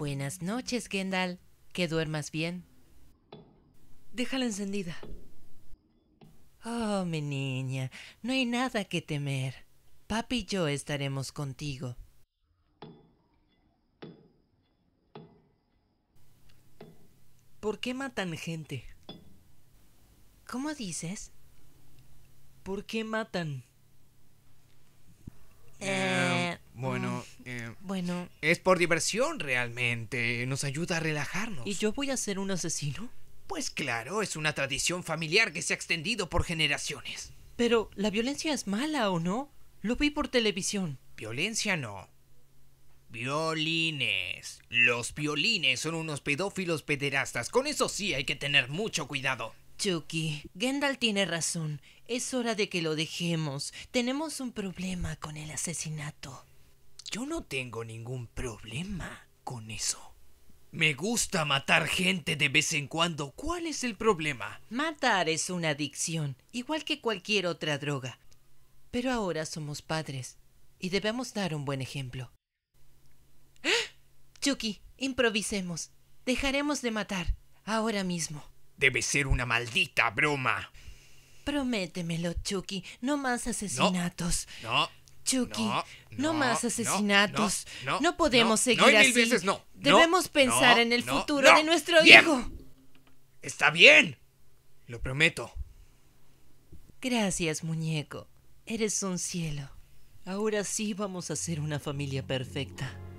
Buenas noches, Gendal. Que duermas bien. Déjala encendida. Oh, mi niña, no hay nada que temer. Papi y yo estaremos contigo. ¿Por qué matan gente? ¿Cómo dices? ¿Por qué matan? Eh, bueno, es por diversión realmente. Nos ayuda a relajarnos. ¿Y yo voy a ser un asesino? Pues claro, es una tradición familiar que se ha extendido por generaciones. Pero, ¿la violencia es mala o no? Lo vi por televisión. Violencia no. Violines. Los violines son unos pedófilos pederastas. Con eso sí hay que tener mucho cuidado. Chucky, Gendal tiene razón. Es hora de que lo dejemos. Tenemos un problema con el asesinato. Yo no tengo ningún problema con eso. Me gusta matar gente de vez en cuando. ¿Cuál es el problema? Matar es una adicción, igual que cualquier otra droga. Pero ahora somos padres y debemos dar un buen ejemplo. Chucky, improvisemos. Dejaremos de matar, ahora mismo. Debe ser una maldita broma. Prométemelo, Chucky, no más asesinatos. no. Chucky. No, más asesinatos. No, podemos seguir así. Debemos pensar en el futuro de nuestro hijo. Está bien. Lo prometo. Gracias, muñeco. Eres un cielo. Ahora sí vamos a ser una familia perfecta.